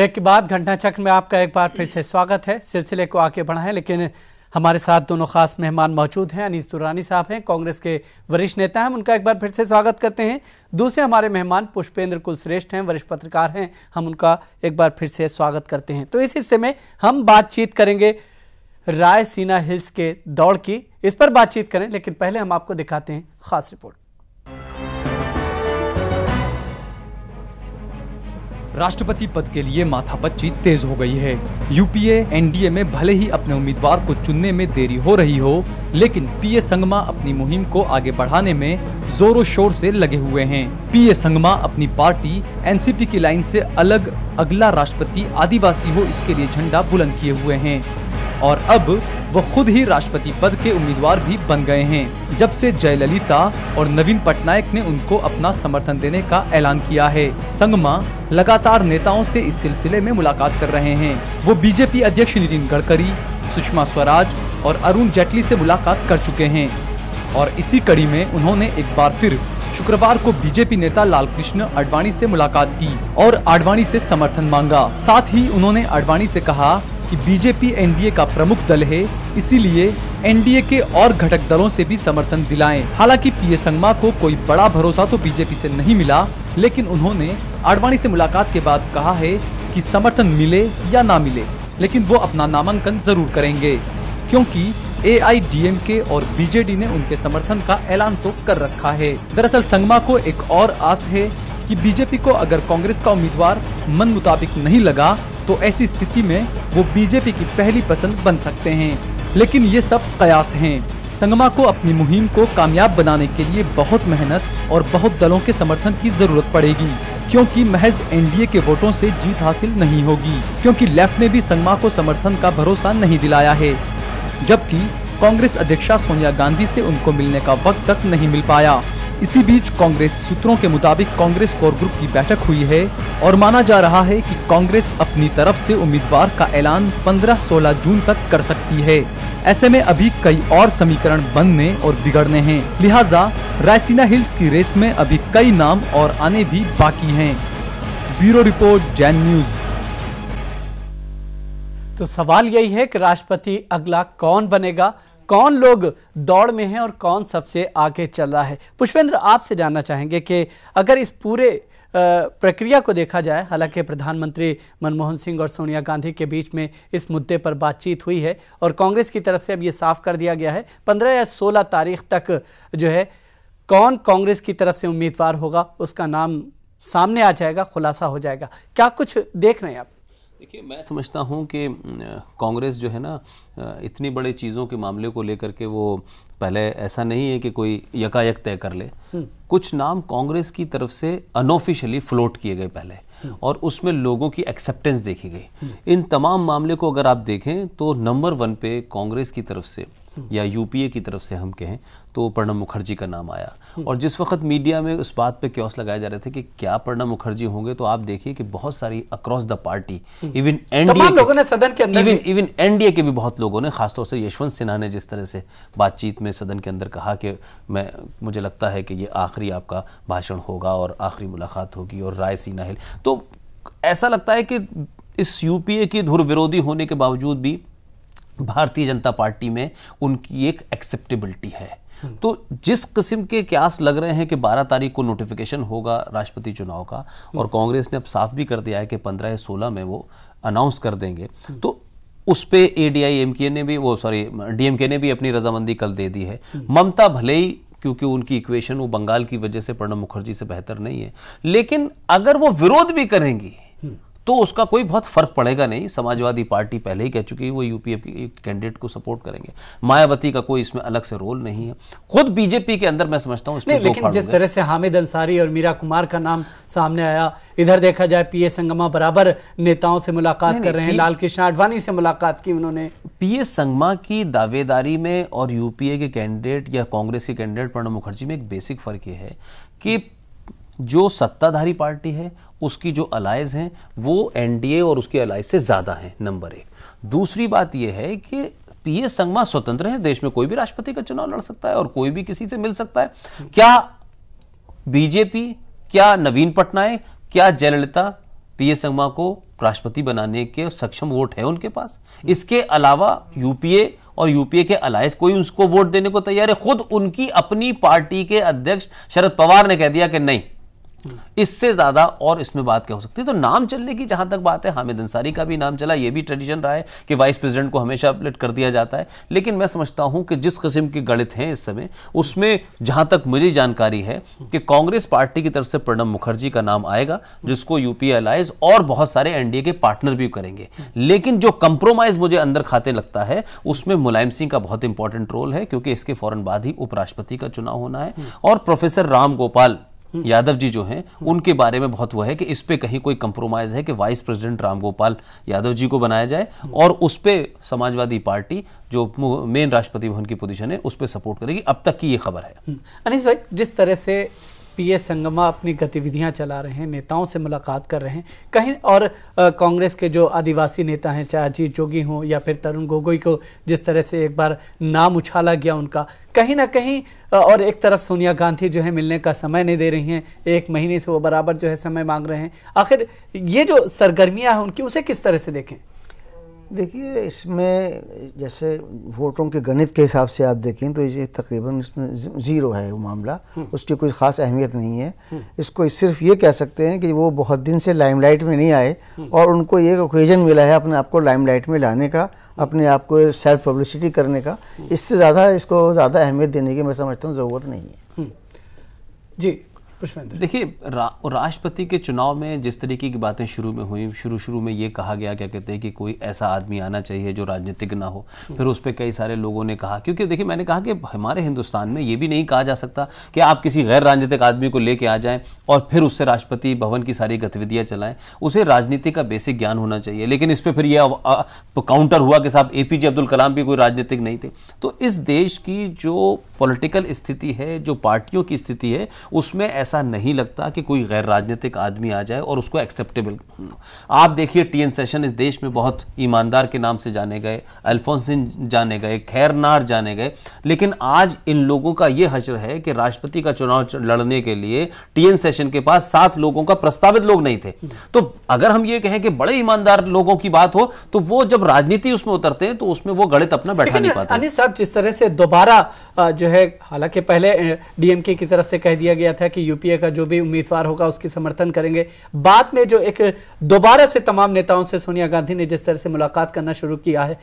Break के बाद घंटा चक्र में आपका एक बार फिर से स्वागत है सिलसिले को आगे बढ़ाएं लेकिन हमारे साथ दोनों खास मेहमान मौजूद हैं अनीस दुरानी साहब हैं कांग्रेस के वरिष्ठ नेता हैं उनका एक बार फिर से स्वागत करते हैं दूसरे हमारे मेहमान पुष्पेंद्र कुलश्रेष्ठ हैं वरिष्ठ पत्रकार हैं हम उनका एक बार फिर से स्वागत करते हैं तो इस हिस्से में हम बातचीत करेंगे रायसीना हिल्स के दौड़ की इस पर बातचीत करें लेकिन पहले हम आपको दिखाते हैं खास रिपोर्ट राष्ट्रपति पद के लिए माथापच्ची तेज हो गई है यूपीए एनडीए में भले ही अपने उम्मीदवार को चुनने में देरी हो रही हो लेकिन पीए संगमा अपनी मुहिम को आगे बढ़ाने में जोरों शोर से लगे हुए हैं पीए संगमा अपनी पार्टी एनसीपी की लाइन से अलग अगला राष्ट्रपति आदिवासी हो इसके लिए झंडा बुलंद किए हुए हैं और अब वो खुद ही राष्ट्रपति पद के उम्मीदवार भी बन गए हैं जब से जयललिता और नवीन पटनायक ने उनको अपना समर्थन देने का ऐलान किया है संगमा लगातार नेताओं से इस सिलसिले में मुलाकात कर रहे हैं वो बीजेपी अध्यक्ष नितिन गडकरी सुषमा स्वराज और अरुण जेटली से मुलाकात कर चुके हैं और इसी कड़ी में उन्होंने एक बार फिर शुक्रवार को बीजेपी नेता लालकृष्ण आडवाणी से मुलाकात की और आडवाणी से समर्थन मांगा साथ ही उन्होंने आडवाणी से कहा कि बीजेपी एनडीए का प्रमुख दल है इसीलिए एनडीए के और घटक दलों से भी समर्थन दिलाएं। हालांकि पीए संगमा को कोई बड़ा भरोसा तो बीजेपी से नहीं मिला लेकिन उन्होंने आडवाणी से मुलाकात के बाद कहा है कि समर्थन मिले या ना मिले लेकिन वो अपना नामांकन जरूर करेंगे क्योंकि एआईडीएमके और बीजेडी ने उनके समर्थन का ऐलान तो कर रखा है दरअसल संगमा को एक और आस है कि बीजेपी को अगर कांग्रेस का उम्मीदवार मन मुताबिक नहीं लगा तो ऐसी स्थिति में वो बीजेपी की पहली पसंद बन सकते हैं लेकिन ये सब कयास हैं संगमा को अपनी मुहिम को कामयाब बनाने के लिए बहुत मेहनत और बहुत दलों के समर्थन की जरूरत पड़ेगी क्योंकि महज एनडीए के वोटों से जीत हासिल नहीं होगी क्योंकि लेफ्ट ने भी संगमा को समर्थन का भरोसा नहीं दिलाया है जबकि कांग्रेस अध्यक्षा सोनिया गांधी से उनको मिलने का वक्त तक नहीं मिल पाया इसी बीच कांग्रेस सूत्रों के मुताबिक कांग्रेस कोर ग्रुप की बैठक हुई है और माना जा रहा है कि कांग्रेस अपनी तरफ से उम्मीदवार का ऐलान 15-16 जून तक कर सकती है ऐसे में अभी कई और समीकरण बनने और बिगड़ने हैं लिहाजा रायसीना हिल्स की रेस में अभी कई नाम और आने भी बाकी हैं। ब्यूरो रिपोर्ट जैन न्यूज तो सवाल यही है कि राष्ट्रपति अगला कौन बनेगा कौन लोग दौड़ में हैं और कौन सबसे आगे चल रहा है पुष्पेंद्र आपसे जानना चाहेंगे कि अगर इस पूरे प्रक्रिया को देखा जाए हालांकि प्रधानमंत्री मनमोहन सिंह और सोनिया गांधी के बीच में इस मुद्दे पर बातचीत हुई है और कांग्रेस की तरफ से अब ये साफ कर दिया गया है पंद्रह या सोलह तारीख तक जो है कौन कांग्रेस की तरफ से उम्मीदवार होगा उसका नाम सामने आ जाएगा खुलासा हो जाएगा क्या कुछ देख रहे हैं आप देखिए मैं समझता हूँ कि कांग्रेस जो है ना इतनी बड़े चीज़ों के मामले को लेकर के वो पहले ऐसा नहीं है कि कोई यकायक तय कर ले हम्म। कुछ नाम कांग्रेस की तरफ से अनऑफिशियली फ्लोट किए गए पहले हम्म। और उसमें लोगों की एक्सेप्टेंस देखी गई हम्म। इन तमाम मामले को अगर आप देखें तो नंबर वन पे कांग्रेस की तरफ से या यूपीए की तरफ से हम कहें तो प्रणब मुखर्जी का नाम आया और जिस वक्त मीडिया में उस बात पे क्योस लगाए जा रहे थे कि क्या प्रणब मुखर्जी होंगे तो आप देखिए कि बहुत सारी across the party even NDA लोगों ने सदन के अंदर इवन इवन एनडीए के भी बहुत लोगों ने खासतौर से यशवंत सिन्हा ने जिस तरह से बातचीत में सदन के अंदर कहा कि मैं मुझे लगता है कि ये आखिरी आपका भाषण होगा और आखिरी मुलाकात होगी और राय सीना हिल तो ऐसा लगता है कि इस यूपीए की धुर विरोधी होने के बावजूद भी भारतीय जनता पार्टी में उनकी एक एक्सेप्टेबिलिटी है तो जिस किस्म के क्यास लग रहे हैं कि 12 तारीख को नोटिफिकेशन होगा राष्ट्रपति चुनाव का और कांग्रेस ने अब साफ भी कर दिया है कि 15 या 16 में वो अनाउंस कर देंगे तो उस ए डी ने भी वो सॉरी डीएमके ने भी अपनी रजामंदी कल दे दी है ममता भले ही क्योंकि उनकी इक्वेशन वो बंगाल की वजह से प्रणब मुखर्जी से बेहतर नहीं है लेकिन अगर वो विरोध भी करेंगी तो उसका कोई बहुत फर्क पड़ेगा नहीं समाजवादी पार्टी पहले ही कह चुकी है वो यूपीए के कैंडिडेट को सपोर्ट करेंगे मायावती का कोई इसमें अलग से रोल नहीं है खुद बीजेपी के अंदर मैं समझता हूँ लेकिन जिस तरह से हामिद अंसारी और मीरा कुमार का नाम सामने आया इधर देखा जाए पी संगमा बराबर नेताओं से मुलाकात कर रहे हैं लाल कृष्ण आडवाणी से मुलाकात की उन्होंने पी संगमा की दावेदारी में और यूपीए के कैंडिडेट या कांग्रेस के कैंडिडेट प्रणब मुखर्जी में एक बेसिक फर्क यह है कि जो सत्ताधारी पार्टी है उसकी जो अलाइज हैं वो एनडीए और उसके अलाइज से ज़्यादा हैं नंबर एक दूसरी बात यह है कि पी संगमा स्वतंत्र हैं देश में कोई भी राष्ट्रपति का चुनाव लड़ सकता है और कोई भी किसी से मिल सकता है क्या बीजेपी क्या नवीन पटनायक क्या जयललिता पीए संगमा को राष्ट्रपति बनाने के सक्षम वोट है उनके पास इसके अलावा यूपीए और यूपीए के अलायस कोई उसको वोट देने को तैयार है खुद उनकी अपनी पार्टी के अध्यक्ष शरद पवार ने कह दिया कि नहीं इससे ज्यादा और इसमें बात क्या हो सकती है तो नाम चलने की जहां तक बात है हामिद अंसारी का भी नाम चला यह भी ट्रेडिशन रहा है कि वाइस प्रेसिडेंट को हमेशा अपलेट कर दिया जाता है लेकिन मैं समझता हूं कि जिस किस्म के गणित हैं इस समय उसमें जहां तक मुझे जानकारी है कि कांग्रेस पार्टी की तरफ से प्रणब मुखर्जी का नाम आएगा जिसको यूपी अलायंस और बहुत सारे एनडीए के पार्टनर भी करेंगे लेकिन जो कंप्रोमाइज मुझे अंदर खाते लगता है उसमें मुलायम सिंह का बहुत इंपॉर्टेंट रोल है क्योंकि इसके फौरन बाद ही उपराष्ट्रपति का चुनाव होना है और प्रोफेसर राम गोपाल यादव जी जो हैं उनके बारे में बहुत वो है कि इस पे कहीं कोई कंप्रोमाइज है कि वाइस प्रेसिडेंट रामगोपाल यादव जी को बनाया जाए और उस पर समाजवादी पार्टी जो मेन राष्ट्रपति भवन की पोजीशन है उस पर सपोर्ट करेगी अब तक की ये खबर है अनिश भाई जिस तरह से पीए संगमा अपनी गतिविधियां चला रहे हैं नेताओं से मुलाकात कर रहे हैं कहीं और कांग्रेस के जो आदिवासी नेता हैं चाहे अजीत जोगी हों या फिर तरुण गोगोई को जिस तरह से एक बार नाम उछाला गया उनका कहीं ना कहीं और एक तरफ सोनिया गांधी जो है मिलने का समय नहीं दे रही हैं एक महीने से वो बराबर जो है समय मांग रहे हैं आखिर ये जो सरगर्मियाँ हैं उनकी उसे किस तरह से देखें देखिए इसमें जैसे वोटों के गणित के हिसाब से आप देखें तो ये तकरीबन इसमें ज़ीरो है वो मामला हम्म। उसकी कोई ख़ास अहमियत नहीं है हम्म। इसको सिर्फ ये कह सकते हैं कि वो बहुत दिन से लाइमलाइट में नहीं आए हम्म। और उनको ये ओकेजन मिला है अपने आप को लाइमलाइट में लाने का अपने आप को सेल्फ पब्लिसिटी करने का इससे ज़्यादा इसको ज़्यादा अहमियत देने की मैं समझता हूँ ज़रूरत नहीं है जी पुष्पेंद्र देखिए रा, राष्ट्रपति के चुनाव में जिस तरीके की बातें शुरू में हुई शुरू शुरू में ये कहा गया क्या कहते हैं कि कोई ऐसा आदमी आना चाहिए जो राजनीतिक ना हो फिर उस पर कई सारे लोगों ने कहा क्योंकि देखिए मैंने कहा कि हमारे हिंदुस्तान में ये भी नहीं कहा जा सकता कि आप किसी गैर राजनीतिक आदमी को लेके आ जाएं और फिर उससे राष्ट्रपति भवन की सारी गतिविधियां चलाएं उसे राजनीति का बेसिक ज्ञान होना चाहिए लेकिन इस पर फिर यह काउंटर हुआ कि साहब एपीजे अब्दुल कलाम भी कोई राजनीतिक नहीं थे तो इस देश की जो पॉलिटिकल स्थिति है जो पार्टियों की स्थिति है उसमें ऐसा ऐसा नहीं लगता कि कोई गैर राजनीतिक आदमी आ जाए और उसको एक्सेप्टेबल आप देखिए टी एन सेशन इस देश में बहुत ईमानदार के नाम से जाने गए अल्फोंसिन जाने गए खैरनार जाने गए लेकिन आज इन लोगों का यह हजर है कि राष्ट्रपति का चुनाव लड़ने के लिए टी एन सेशन के पास सात लोगों का प्रस्तावित लोग नहीं थे तो अगर हम ये कहें कि बड़े ईमानदार लोगों की बात हो तो वो जब राजनीति उसमें उतरते हैं तो उसमें वो गणित अपना बैठा नहीं पाते साहब जिस तरह से दोबारा जो है हालांकि पहले डीएमके की तरफ से कह दिया गया था कि यूपी यूपीए का जो भी उम्मीदवार होगा उसकी समर्थन करेंगे बाद में जो एक दोबारा से तमाम नेताओं से सोनिया गांधी ने जिस तरह से मुलाकात करना शुरू किया है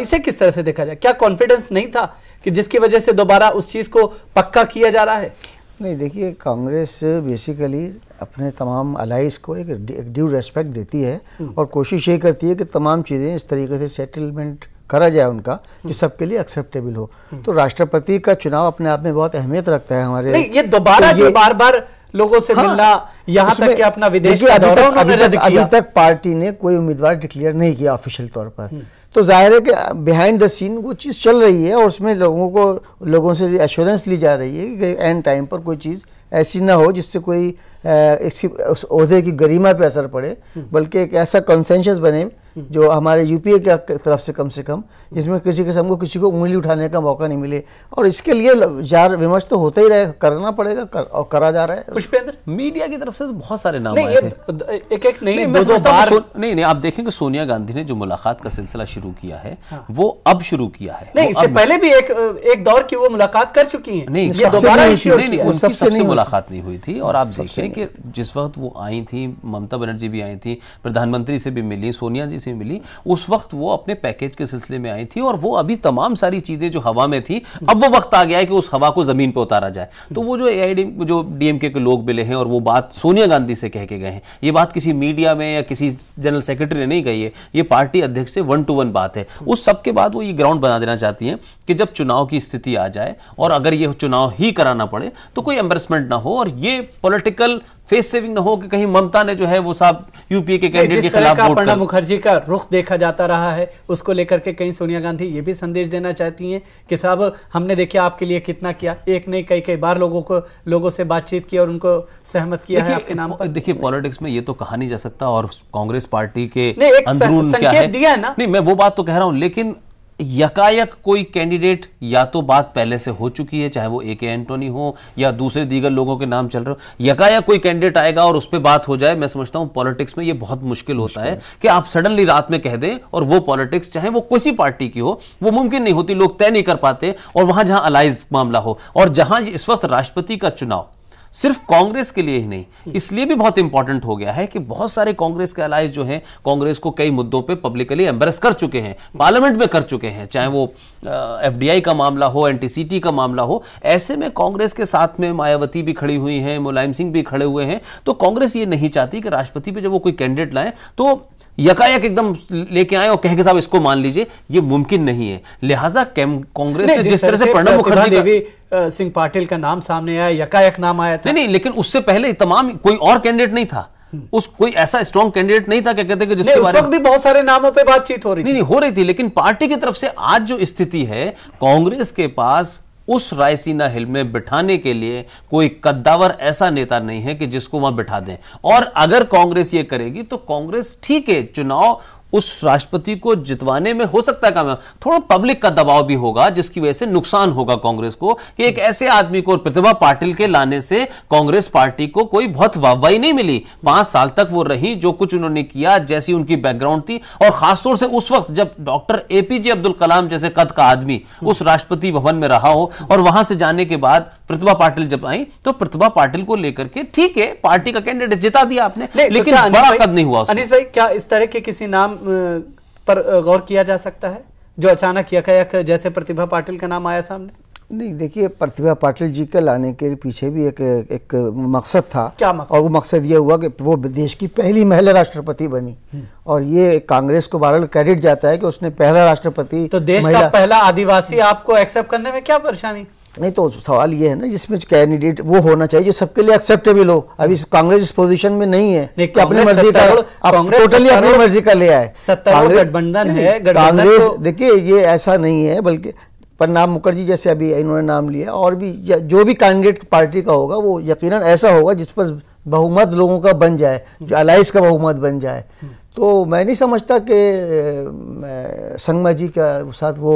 इसे किस तरह से देखा जाए क्या कॉन्फिडेंस नहीं था कि जिसकी वजह से दोबारा उस चीज को पक्का किया जा रहा है नहीं देखिए कांग्रेस बेसिकली अपने तमाम अलाइस को एक ड्यू रेस्पेक्ट देती है हम्म। और कोशिश ये करती है कि तमाम चीज़ें इस तरीके से सेटलमेंट करा जाए उनका जो हम्म। सबके लिए एक्सेप्टेबल हो हम्म। तो राष्ट्रपति का चुनाव अपने आप में बहुत अहमियत रखता है हमारे नहीं, ये दोबारा तो बार बार लोगों से हाँ, मिलना यहाँ तक कि अपना विदेश का दौरा अभी तक पार्टी ने कोई उम्मीदवार डिक्लेयर नहीं किया ऑफिशियल तौर पर तो जाहिर है कि बिहाइंड द सीन वो चीज़ चल रही है और उसमें लोगों को लोगों से एश्योरेंस ली जा रही है कि एंड टाइम पर कोई चीज़ ऐसी ना हो जिससे कोई इसी उस अहदे की गरिमा पे असर पड़े हम्म। बल्कि एक ऐसा कंसेंशस बने जो हमारे यूपीए के तरफ से कम से कम जिसमें किसी किस्म को किसी को उंगली उठाने का मौका नहीं मिले और इसके लिए जार विमर्श तो होता ही रहेगा करना पड़ेगा कर, और करा जा रहा है पुष्पेंद्र मीडिया की तरफ से तो बहुत सारे नाम आए थे एक एक नहीं नहीं, दो दो बार नहीं नहीं आप देखें सोनिया गांधी ने जो मुलाकात का सिलसिला शुरू किया है हाँ। वो अब शुरू किया है नहीं इससे पहले भी एक एक दौर की वो मुलाकात कर चुकी है नहीं सबसे दोबारा सबसे मुलाकात नहीं हुई थी और आप देखें कि जिस वक्त वो आई थी ममता बनर्जी भी आई थी प्रधानमंत्री से भी मिली सोनिया जी से पॉलिसी मिली उस वक्त वो अपने पैकेज के सिलसिले में आई थी और वो अभी तमाम सारी चीजें जो हवा में थी अब वो वक्त आ गया है कि उस हवा को जमीन पर उतारा जाए तो वो जो ए जो डीएमके के लोग मिले हैं और वो बात सोनिया गांधी से कह के गए हैं ये बात किसी मीडिया में या किसी जनरल सेक्रेटरी ने नहीं कही है ये पार्टी अध्यक्ष से वन टू वन बात है उस सब के बाद वो ये ग्राउंड बना देना चाहती हैं कि जब चुनाव की स्थिति आ जाए और अगर ये चुनाव ही कराना पड़े तो कोई एम्बरसमेंट ना हो और ये पॉलिटिकल फेस सेविंग ना हो कि कहीं ममता ने जो है वो साहब यूपीए के कैंडिडेट के खिलाफ वोट प्रणब मुखर्जी का रुख देखा जाता रहा है उसको लेकर के कहीं सोनिया गांधी ये भी संदेश देना चाहती हैं कि साहब हमने देखिया आपके लिए कितना किया एक नहीं कई कई बार लोगों को लोगों से बातचीत की और उनको सहमत किया है आपके नाम देखिए पॉलिटिक्स में ये तो कहा नहीं जा सकता और कांग्रेस पार्टी के अंदरून क्या है दिया ना नहीं मैं वो बात तो कह रहा हूँ लेकिन यकायक कोई कैंडिडेट या तो बात पहले से हो चुकी है चाहे वो ए के एंटोनी हो या दूसरे दीगर लोगों के नाम चल रहे हो यकायक कोई कैंडिडेट आएगा और उस पर बात हो जाए मैं समझता हूं पॉलिटिक्स में ये बहुत मुश्किल होता है कि आप सडनली रात में कह दें और वो पॉलिटिक्स चाहे वो किसी पार्टी की हो वो मुमकिन नहीं होती लोग तय नहीं कर पाते और वहां जहां अलाइज मामला हो और जहां इस वक्त राष्ट्रपति का चुनाव सिर्फ कांग्रेस के लिए ही नहीं हम्म। इसलिए भी बहुत इंपॉर्टेंट हो गया है कि बहुत सारे कांग्रेस के अलाइज जो हैं कांग्रेस को कई मुद्दों पे पब्लिकली एम्बरेस कर चुके हैं पार्लियामेंट हम्म। में कर चुके हैं चाहे वो एफडीआई का मामला हो एनटीसीटी का मामला हो ऐसे में कांग्रेस के साथ में मायावती भी खड़ी हुई हैं मुलायम सिंह भी खड़े हुए हैं तो कांग्रेस ये नहीं चाहती कि राष्ट्रपति पर जब वो कोई कैंडिडेट लाए तो यकायक एकदम लेके आए और कह के साहब इसको मान लीजिए ये मुमकिन नहीं है लिहाजा कांग्रेस ने जिस तरह से प्रणब मुखर्जी देवी सिंह पाटिल का नाम सामने आया यकायक नाम आया था नहीं नहीं लेकिन उससे पहले तमाम कोई और कैंडिडेट नहीं था उस कोई ऐसा स्ट्रॉन्ग कैंडिडेट नहीं था क्या कहते कि जिसके वक्त भी बहुत सारे नामों पे बातचीत हो रही थी नहीं नहीं हो रही थी लेकिन पार्टी की तरफ से आज जो स्थिति है कांग्रेस के पास उस रायसीना हिल में बिठाने के लिए कोई कद्दावर ऐसा नेता नहीं है कि जिसको वहां बिठा दें और अगर कांग्रेस ये करेगी तो कांग्रेस ठीक है चुनाव उस राष्ट्रपति को जितवाने में हो सकता है काम थोड़ा पब्लिक का दबाव भी होगा जिसकी वजह से नुकसान होगा कांग्रेस को कि एक ऐसे आदमी को प्रतिभा पाटिल के लाने से कांग्रेस पार्टी को कोई बहुत वाहवाही नहीं मिली पांच साल तक वो रही जो कुछ उन्होंने किया जैसी उनकी बैकग्राउंड थी और खासतौर से उस वक्त जब डॉक्टर एपीजे अब्दुल कलाम जैसे कद का आदमी उस राष्ट्रपति भवन में रहा हो और वहां से जाने के बाद प्रतिभा पाटिल जब आई तो प्रतिभा पाटिल को लेकर के ठीक है पार्टी का कैंडिडेट जिता दिया आपने तो लेकिन बड़ा कद नहीं हुआ अनिश भाई क्या इस तरह के किसी नाम पर गौर किया जा सकता है जो अचानक यकायक जैसे प्रतिभा पाटिल का नाम आया सामने नहीं देखिए प्रतिभा पाटिल जी के लाने के पीछे भी एक एक मकसद था क्या मकसद? और वो मकसद ये हुआ कि वो देश की पहली महिला राष्ट्रपति बनी हम्म। और ये कांग्रेस को बहरल क्रेडिट जाता है कि उसने पहला राष्ट्रपति तो देश का पहला आदिवासी आपको एक्सेप्ट करने में क्या परेशानी नहीं तो सवाल ये है ना जिसमें कैंडिडेट वो होना चाहिए जो सबके लिए एक्सेप्टेबल हो अभी कांग्रेस इस पोजीशन में नहीं है नहीं, कि अपनी मर्जी का टोटली अपनी मर्जी का ले आए सत्ता गठबंधन है कांग्रेस तो- देखिए ये ऐसा नहीं है बल्कि प्रणाम मुखर्जी जैसे अभी इन्होंने नाम लिया और भी जो भी कैंडिडेट पार्टी का होगा वो यकीनन ऐसा होगा जिस पर बहुमत लोगों का बन जाए जो अलाइस का बहुमत बन जाए तो मैं नहीं समझता कि संगमा जी का साथ वो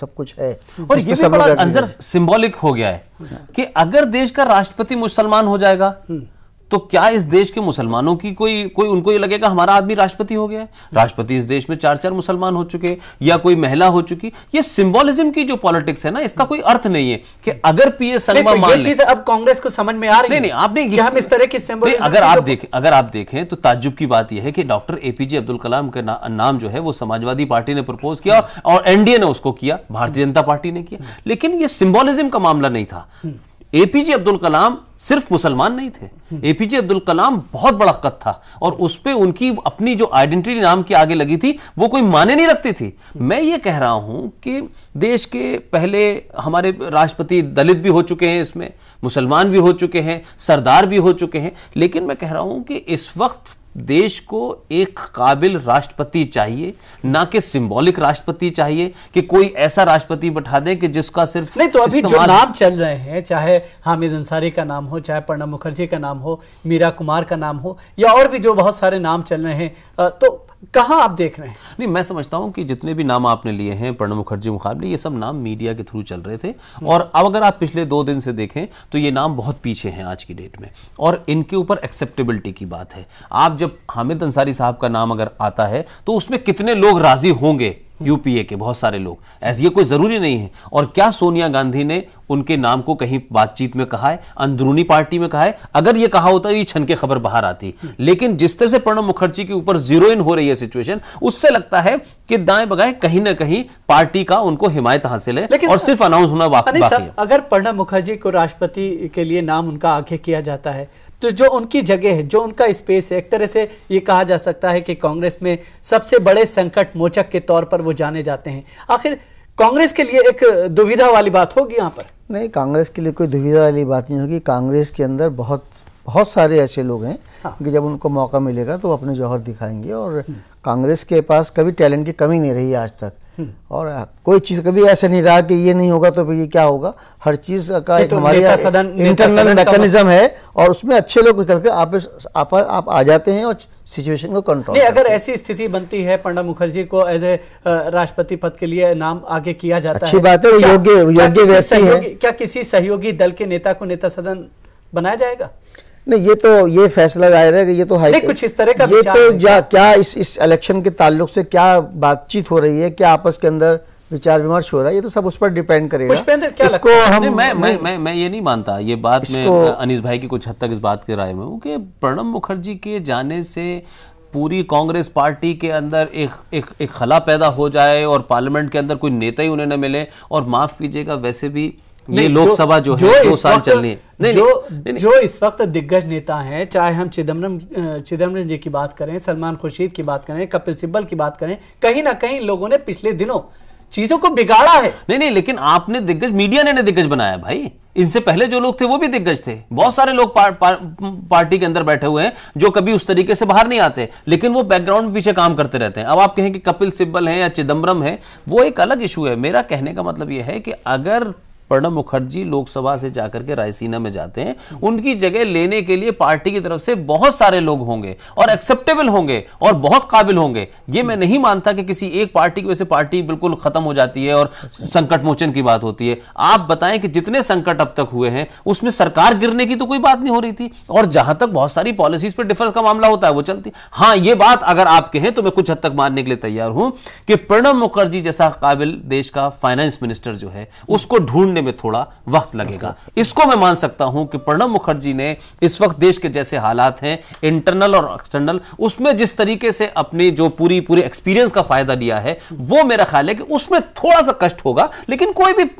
सब कुछ है और ये भी बड़ा अंदर सिंबॉलिक हो गया है कि अगर देश का राष्ट्रपति मुसलमान हो जाएगा हम्म। तो क्या इस देश के मुसलमानों की कोई कोई उनको ये लगेगा हमारा आदमी राष्ट्रपति हो गया राष्ट्रपति इस देश में चार चार मुसलमान हो चुके या कोई महिला हो चुकी ये सिंबोलिज्म की जो पॉलिटिक्स है ना इसका कोई अर्थ नहीं है कि अगर एस संगमा तो मान चीज अब कांग्रेस को समझ में आ रही नहीं नहीं आपने हम इस तरह की सिंबल अगर आप देखें अगर आप देखें तो ताजुब की बात यह है कि डॉक्टर एपीजे अब्दुल कलाम का नाम जो है वो समाजवादी पार्टी ने प्रपोज किया हम्म। और एनडीए ने उसको किया भारतीय जनता पार्टी ने किया लेकिन ये सिंबोलिज्म का मामला नहीं था एपीजे अब्दुल कलाम सिर्फ मुसलमान नहीं थे एपीजे अब्दुल कलाम बहुत बड़ा कद था और उस पर उनकी अपनी जो आइडेंटिटी नाम की आगे लगी थी वो कोई माने नहीं रखती थी मैं ये कह रहा हूं कि देश के पहले हमारे राष्ट्रपति दलित भी हो चुके हैं इसमें मुसलमान भी हो चुके हैं सरदार भी हो चुके हैं लेकिन मैं कह रहा हूं कि इस वक्त देश को एक काबिल राष्ट्रपति चाहिए ना कि सिंबॉलिक राष्ट्रपति चाहिए कि कोई ऐसा राष्ट्रपति बैठा दे कि जिसका सिर्फ नहीं तो अभी जो नाम चल रहे हैं चाहे हामिद अंसारी का नाम हो चाहे प्रणब मुखर्जी का नाम हो मीरा कुमार का नाम हो या और भी जो बहुत सारे नाम चल रहे हैं तो कहाँ आप देख रहे हैं नहीं मैं समझता हूँ कि जितने भी नाम आपने लिए हैं प्रणब मुखर्जी मुकाबले ये सब नाम मीडिया के थ्रू चल रहे थे और अब अगर आप पिछले दो दिन से देखें तो ये नाम बहुत पीछे हैं आज की डेट में और इनके ऊपर एक्सेप्टेबिलिटी की बात है आप जब हामिद अंसारी साहब का नाम अगर आता है तो उसमें कितने लोग राजी होंगे यूपीए के बहुत सारे लोग ऐसे ये कोई जरूरी नहीं है और क्या सोनिया गांधी ने उनके नाम को कहीं बातचीत में कहा है अंदरूनी पार्टी में कहा है अगर ये कहा होता ये छन के खबर बाहर आती लेकिन जिस तरह से प्रणब मुखर्जी के ऊपर जीरो इन हो रही है सिचुएशन उससे लगता है कि दाएं बगाएं कहीं ना कहीं पार्टी का उनको हिमायत हासिल है लेकिन और सिर्फ अनाउंस होना बाकी है अगर प्रणब मुखर्जी को राष्ट्रपति के लिए नाम उनका आगे किया जाता है तो जो उनकी जगह है जो उनका स्पेस है एक तरह से ये कहा जा सकता है कि कांग्रेस में सबसे बड़े संकट मोचक के तौर पर वो जाने जाते हैं आखिर कांग्रेस के लिए एक दुविधा वाली बात होगी यहाँ पर नहीं कांग्रेस के लिए कोई दुविधा वाली बात नहीं होगी कांग्रेस के अंदर बहुत बहुत सारे ऐसे लोग हैं हाँ। कि जब उनको मौका मिलेगा तो अपने जौहर दिखाएंगे और हम्म। कांग्रेस के पास कभी टैलेंट की कमी नहीं रही आज तक हम्म। और हाँ, कोई चीज कभी ऐसे नहीं रहा कि ये नहीं होगा तो फिर ये क्या होगा हर चीज का एक तो हमारी इंटरनल मैकेनिज्म है और उसमें अच्छे लोग करके आप आप, आप आप आ जाते हैं और सिचुएशन को कंट्रोल नहीं अगर ऐसी स्थिति बनती है प्रणब मुखर्जी को एज ए राष्ट्रपति पद के लिए नाम आगे किया जाता अच्छी है अच्छी बात है योग्य योग्य व्यक्ति है क्या किसी सहयोगी दल के नेता को नेता सदन बनाया जाएगा नहीं ये तो ये फैसला जाहिर है कि ये तो हाई कुछ इस तरह का ये तो जा, क्या इस इस इलेक्शन के ताल्लुक से क्या बातचीत हो रही है क्या आपस के अंदर विचार विमर्श हो रहा है ये तो सब उस पर डिपेंड करेगा क्या इसको हम मैं, मैं मैं मैं ये नहीं मानता ये बात मैं अनिस भाई की कुछ हद तक इस बात के राय में हूँ कि प्रणब मुखर्जी के जाने से पूरी कांग्रेस पार्टी के अंदर एक एक एक खला पैदा हो जाए और पार्लियामेंट के अंदर कोई नेता ही उन्हें न मिले और माफ़ कीजिएगा वैसे भी ये लोकसभा जो, जो है दो साल चलनी है नहीं, जो नहीं, नहीं, जो इस वक्त दिग्गज नेता हैं चाहे हम चिदम्बरम चिदम्बरम जी की बात करें सलमान खुर्शीद की बात करें कपिल सिब्बल की बात करें कहीं ना कहीं लोगों ने पिछले दिनों चीजों को बिगाड़ा है नहीं नहीं लेकिन आपने दिग्गज मीडिया ने दिग्गज बनाया भाई इनसे पहले जो लोग थे वो भी दिग्गज थे बहुत सारे लोग पार, पार, पार्टी के अंदर बैठे हुए हैं जो कभी उस तरीके से बाहर नहीं आते लेकिन वो बैकग्राउंड पीछे काम करते रहते हैं अब आप कहें कि कपिल सिब्बल हैं या चिदम्बरम हैं वो एक अलग इशू है मेरा कहने का मतलब यह है कि अगर प्रणब मुखर्जी लोकसभा से जाकर के रायसीना में जाते हैं उनकी जगह लेने के लिए पार्टी की तरफ से बहुत सारे लोग होंगे और एक्सेप्टेबल होंगे और बहुत काबिल होंगे ये मैं नहीं मानता कि किसी एक पार्टी की वजह से पार्टी बिल्कुल खत्म हो जाती है और संकट मोचन की बात होती है आप बताएं कि जितने संकट अब तक हुए हैं उसमें सरकार गिरने की तो कोई बात नहीं हो रही थी और जहां तक बहुत सारी पॉलिसीज पर डिफरेंस का मामला होता है वो चलती हाँ ये बात अगर आप कहें तो मैं कुछ हद तक मानने के लिए तैयार हूं कि प्रणब मुखर्जी जैसा काबिल देश का फाइनेंस मिनिस्टर जो है उसको ढूंढने होने में थोड़ा वक्त लगेगा इसको मैं मान सकता हूं कि प्रणब मुखर्जी ने इस वक्त देश के जैसे हालात हैं इंटरनल और एक्सटर्नल उसमें जिस तरीके से अपने जो पूरी पूरी एक्सपीरियंस का फायदा लिया है वो मेरा ख्याल है कि उसमें थोड़ा सा कष्ट होगा लेकिन कोई भी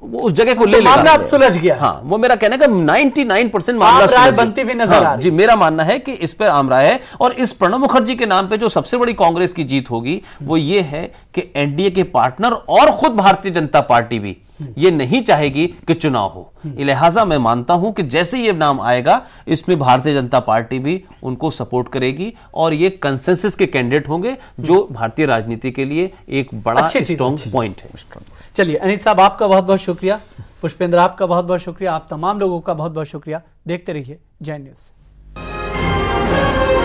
वो उस जगह को तो ले लेगा मामला सुलझ गया हाँ वो मेरा कहना है कि 99 परसेंट मामला सुलझ बनती भी नजर हाँ, आ रही जी मेरा मानना है कि इस पर आमरा है और इस प्रणब मुखर्जी के नाम पे जो सबसे बड़ी कांग्रेस की जीत होगी वो ये है कि एनडीए के पार्टनर और खुद भारतीय जनता पार्टी भी ये नहीं चाहेगी कि चुनाव हो लिहाजा मैं मानता हूं कि जैसे ये नाम आएगा इसमें भारतीय जनता पार्टी भी उनको सपोर्ट करेगी और ये कंसेंसस के कैंडिडेट होंगे जो हम्म। भारतीय राजनीति के लिए एक बड़ा स्ट्रॉन्ग पॉइंट है चलिए अनिल साहब आपका बहुत बहुत शुक्रिया पुष्पेंद्र आपका बहुत बहुत शुक्रिया आप तमाम लोगों का बहुत बहुत शुक्रिया देखते रहिए जय न्यूज़